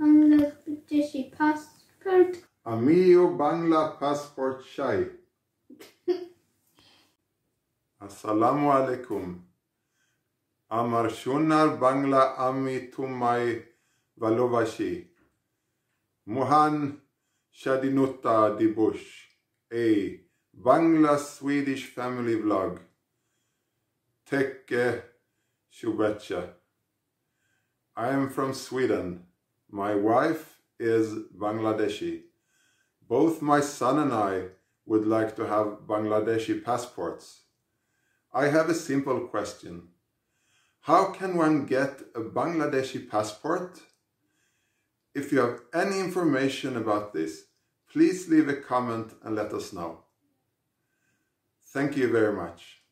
Bangladeshi passport. Amiyo Bangla passport shy. Assalamu alaikum. Amar shunar Bangla ami tumai valovashi. Mohan Shadinutta dibush. A Bangla Swedish family vlog. Tekke shubacha. I am from Sweden. My wife is Bangladeshi. Both my son and I would like to have Bangladeshi passports. I have a simple question. How can one get a Bangladeshi passport? If you have any information about this, please leave a comment and let us know. Thank you very much.